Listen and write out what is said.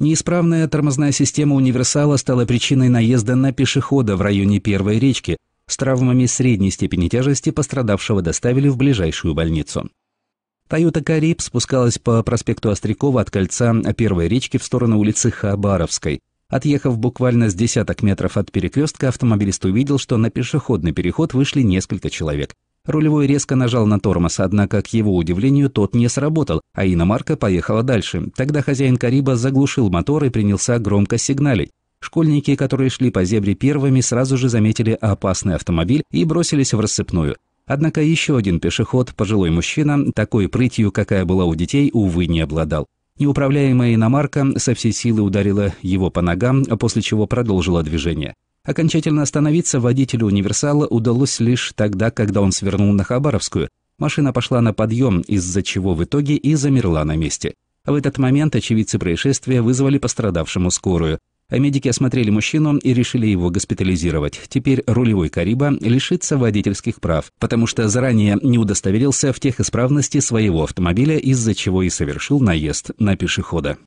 Неисправная тормозная система «Универсала» стала причиной наезда на пешехода в районе Первой речки. С травмами средней степени тяжести пострадавшего доставили в ближайшую больницу. «Тойота Кариб» спускалась по проспекту Острякова от кольца Первой речки в сторону улицы Хабаровской. Отъехав буквально с десяток метров от перекрестка, автомобилист увидел, что на пешеходный переход вышли несколько человек – Рулевой резко нажал на тормоз, однако, к его удивлению, тот не сработал, а иномарка поехала дальше. Тогда хозяин Кариба заглушил мотор и принялся громко сигналить. Школьники, которые шли по зебре первыми, сразу же заметили опасный автомобиль и бросились в рассыпную. Однако еще один пешеход, пожилой мужчина, такой прытью, какая была у детей, увы, не обладал. Неуправляемая иномарка со всей силы ударила его по ногам, после чего продолжила движение. Окончательно остановиться водителю «Универсала» удалось лишь тогда, когда он свернул на Хабаровскую. Машина пошла на подъем, из-за чего в итоге и замерла на месте. В этот момент очевидцы происшествия вызвали пострадавшему скорую. А медики осмотрели мужчину и решили его госпитализировать. Теперь рулевой Кариба лишится водительских прав, потому что заранее не удостоверился в тех исправности своего автомобиля, из-за чего и совершил наезд на пешехода.